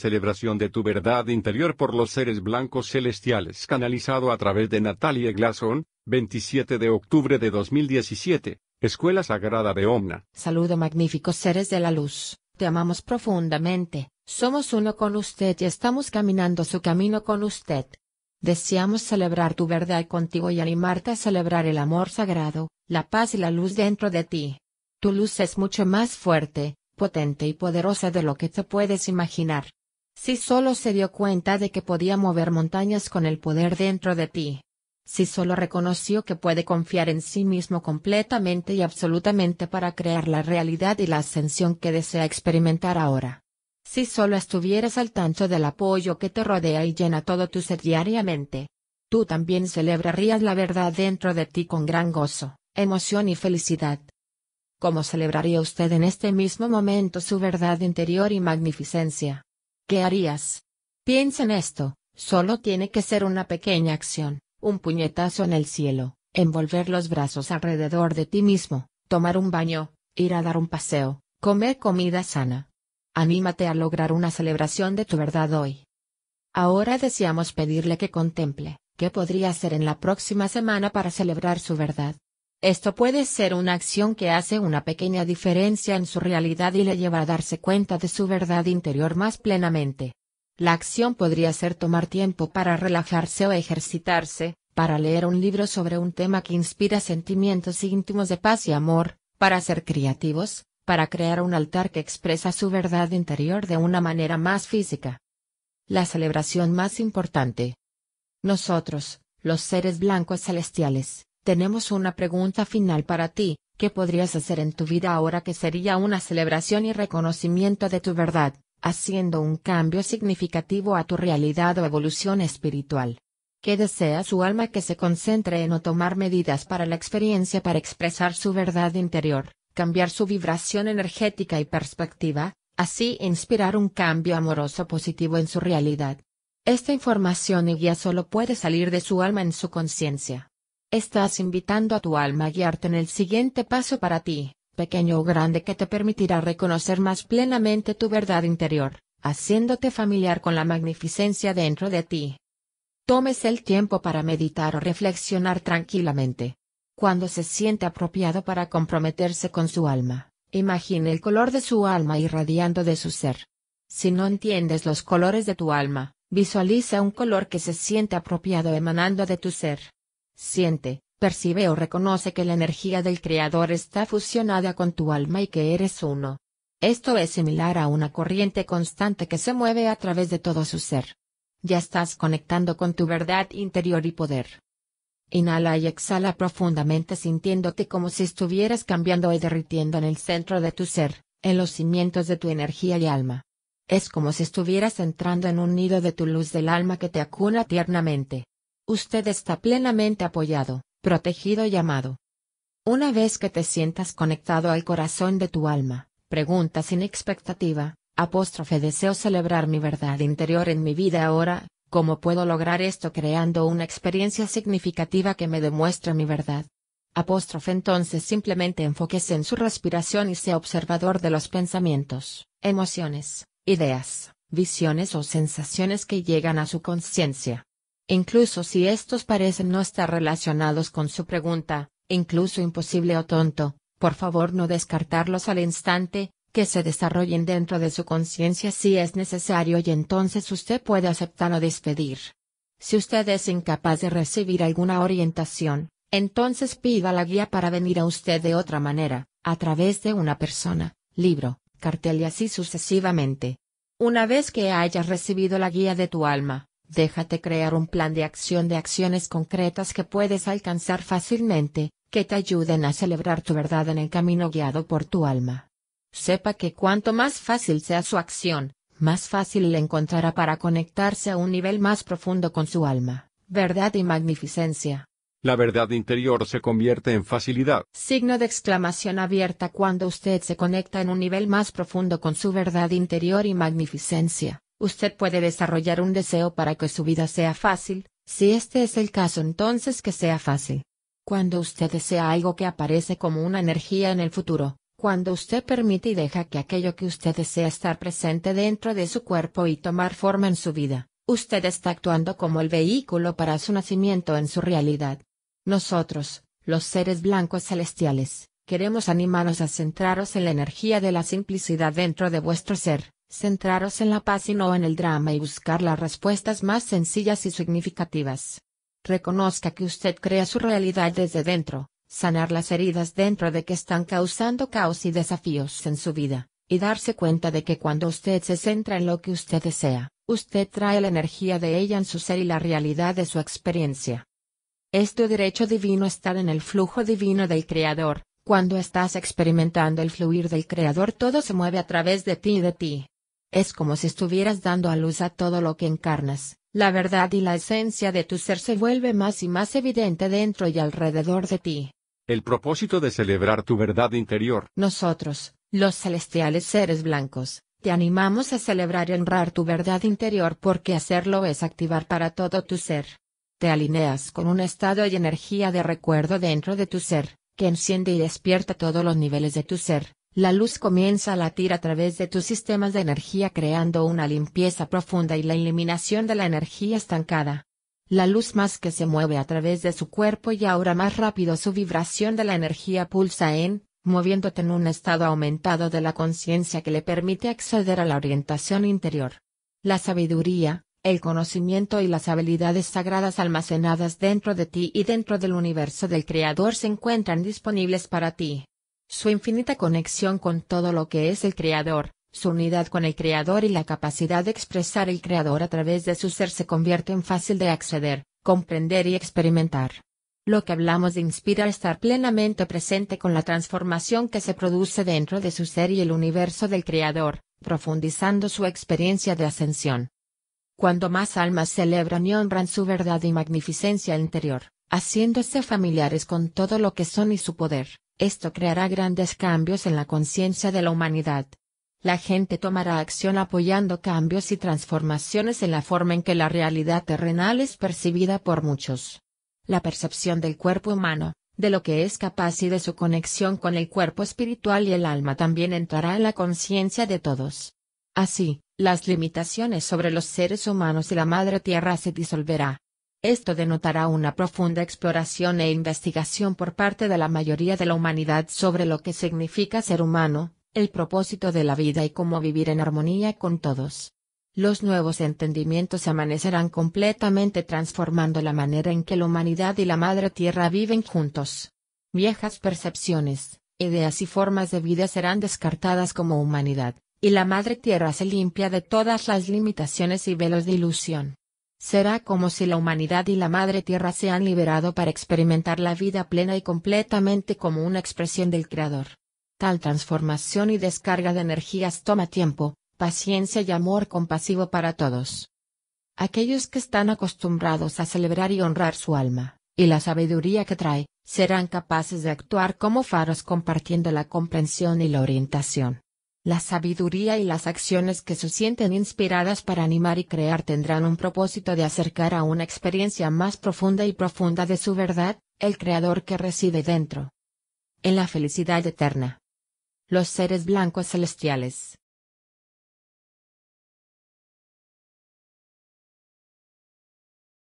celebración de tu verdad interior por los seres blancos celestiales canalizado a través de Natalie Glason, 27 de octubre de 2017, Escuela Sagrada de Omna. Saludo magníficos seres de la luz, te amamos profundamente, somos uno con usted y estamos caminando su camino con usted. Deseamos celebrar tu verdad contigo y animarte a celebrar el amor sagrado, la paz y la luz dentro de ti. Tu luz es mucho más fuerte, potente y poderosa de lo que te puedes imaginar. Si solo se dio cuenta de que podía mover montañas con el poder dentro de ti. Si solo reconoció que puede confiar en sí mismo completamente y absolutamente para crear la realidad y la ascensión que desea experimentar ahora. Si solo estuvieras al tanto del apoyo que te rodea y llena todo tu ser diariamente. Tú también celebrarías la verdad dentro de ti con gran gozo, emoción y felicidad. ¿Cómo celebraría usted en este mismo momento su verdad interior y magnificencia? ¿Qué harías? Piensa en esto, solo tiene que ser una pequeña acción, un puñetazo en el cielo, envolver los brazos alrededor de ti mismo, tomar un baño, ir a dar un paseo, comer comida sana. Anímate a lograr una celebración de tu verdad hoy. Ahora deseamos pedirle que contemple, qué podría hacer en la próxima semana para celebrar su verdad. Esto puede ser una acción que hace una pequeña diferencia en su realidad y le lleva a darse cuenta de su verdad interior más plenamente. La acción podría ser tomar tiempo para relajarse o ejercitarse, para leer un libro sobre un tema que inspira sentimientos íntimos de paz y amor, para ser creativos, para crear un altar que expresa su verdad interior de una manera más física. La celebración más importante. Nosotros, los seres blancos celestiales, tenemos una pregunta final para ti, ¿qué podrías hacer en tu vida ahora que sería una celebración y reconocimiento de tu verdad, haciendo un cambio significativo a tu realidad o evolución espiritual? ¿Qué desea su alma que se concentre en o tomar medidas para la experiencia para expresar su verdad interior, cambiar su vibración energética y perspectiva, así inspirar un cambio amoroso positivo en su realidad? Esta información y guía solo puede salir de su alma en su conciencia. Estás invitando a tu alma a guiarte en el siguiente paso para ti, pequeño o grande que te permitirá reconocer más plenamente tu verdad interior, haciéndote familiar con la magnificencia dentro de ti. Tómese el tiempo para meditar o reflexionar tranquilamente. Cuando se siente apropiado para comprometerse con su alma, imagine el color de su alma irradiando de su ser. Si no entiendes los colores de tu alma, visualiza un color que se siente apropiado emanando de tu ser. Siente, percibe o reconoce que la energía del Creador está fusionada con tu alma y que eres uno. Esto es similar a una corriente constante que se mueve a través de todo su ser. Ya estás conectando con tu verdad interior y poder. Inhala y exhala profundamente sintiéndote como si estuvieras cambiando y derritiendo en el centro de tu ser, en los cimientos de tu energía y alma. Es como si estuvieras entrando en un nido de tu luz del alma que te acuna tiernamente usted está plenamente apoyado, protegido y amado. Una vez que te sientas conectado al corazón de tu alma, pregunta sin expectativa, apóstrofe deseo celebrar mi verdad interior en mi vida ahora, ¿cómo puedo lograr esto creando una experiencia significativa que me demuestre mi verdad? Apóstrofe entonces simplemente enfóquese en su respiración y sea observador de los pensamientos, emociones, ideas, visiones o sensaciones que llegan a su conciencia incluso si estos parecen no estar relacionados con su pregunta, incluso imposible o tonto, por favor no descartarlos al instante, que se desarrollen dentro de su conciencia si es necesario y entonces usted puede aceptar o despedir. Si usted es incapaz de recibir alguna orientación, entonces pida la guía para venir a usted de otra manera, a través de una persona, libro, cartel y así sucesivamente. Una vez que hayas recibido la guía de tu alma, Déjate crear un plan de acción de acciones concretas que puedes alcanzar fácilmente, que te ayuden a celebrar tu verdad en el camino guiado por tu alma. Sepa que cuanto más fácil sea su acción, más fácil le encontrará para conectarse a un nivel más profundo con su alma, verdad y magnificencia. La verdad interior se convierte en facilidad. Signo de exclamación abierta cuando usted se conecta en un nivel más profundo con su verdad interior y magnificencia. Usted puede desarrollar un deseo para que su vida sea fácil, si este es el caso entonces que sea fácil. Cuando usted desea algo que aparece como una energía en el futuro, cuando usted permite y deja que aquello que usted desea estar presente dentro de su cuerpo y tomar forma en su vida, usted está actuando como el vehículo para su nacimiento en su realidad. Nosotros, los seres blancos celestiales, queremos animarnos a centraros en la energía de la simplicidad dentro de vuestro ser, Centraros en la paz y no en el drama y buscar las respuestas más sencillas y significativas. Reconozca que usted crea su realidad desde dentro, sanar las heridas dentro de que están causando caos y desafíos en su vida, y darse cuenta de que cuando usted se centra en lo que usted desea, usted trae la energía de ella en su ser y la realidad de su experiencia. Este derecho divino estar en el flujo divino del Creador, cuando estás experimentando el fluir del Creador todo se mueve a través de ti y de ti. Es como si estuvieras dando a luz a todo lo que encarnas. La verdad y la esencia de tu ser se vuelve más y más evidente dentro y alrededor de ti. El propósito de celebrar tu verdad interior. Nosotros, los celestiales seres blancos, te animamos a celebrar y honrar tu verdad interior porque hacerlo es activar para todo tu ser. Te alineas con un estado y energía de recuerdo dentro de tu ser, que enciende y despierta todos los niveles de tu ser, la luz comienza a latir a través de tus sistemas de energía creando una limpieza profunda y la eliminación de la energía estancada. La luz más que se mueve a través de su cuerpo y ahora más rápido su vibración de la energía pulsa en, moviéndote en un estado aumentado de la conciencia que le permite acceder a la orientación interior. La sabiduría, el conocimiento y las habilidades sagradas almacenadas dentro de ti y dentro del universo del Creador se encuentran disponibles para ti. Su infinita conexión con todo lo que es el Creador, su unidad con el Creador y la capacidad de expresar el Creador a través de su ser se convierte en fácil de acceder, comprender y experimentar. Lo que hablamos de inspira a estar plenamente presente con la transformación que se produce dentro de su ser y el universo del Creador, profundizando su experiencia de ascensión. Cuando más almas celebran y honran su verdad y magnificencia interior, haciéndose familiares con todo lo que son y su poder. Esto creará grandes cambios en la conciencia de la humanidad. La gente tomará acción apoyando cambios y transformaciones en la forma en que la realidad terrenal es percibida por muchos. La percepción del cuerpo humano, de lo que es capaz y de su conexión con el cuerpo espiritual y el alma también entrará en la conciencia de todos. Así, las limitaciones sobre los seres humanos y la madre tierra se disolverá. Esto denotará una profunda exploración e investigación por parte de la mayoría de la humanidad sobre lo que significa ser humano, el propósito de la vida y cómo vivir en armonía con todos. Los nuevos entendimientos amanecerán completamente transformando la manera en que la humanidad y la Madre Tierra viven juntos. Viejas percepciones, ideas y formas de vida serán descartadas como humanidad, y la Madre Tierra se limpia de todas las limitaciones y velos de ilusión. Será como si la humanidad y la Madre Tierra se han liberado para experimentar la vida plena y completamente como una expresión del Creador. Tal transformación y descarga de energías toma tiempo, paciencia y amor compasivo para todos. Aquellos que están acostumbrados a celebrar y honrar su alma, y la sabiduría que trae, serán capaces de actuar como faros compartiendo la comprensión y la orientación. La sabiduría y las acciones que se sienten inspiradas para animar y crear tendrán un propósito de acercar a una experiencia más profunda y profunda de su verdad, el creador que reside dentro. En la felicidad eterna. Los seres blancos celestiales,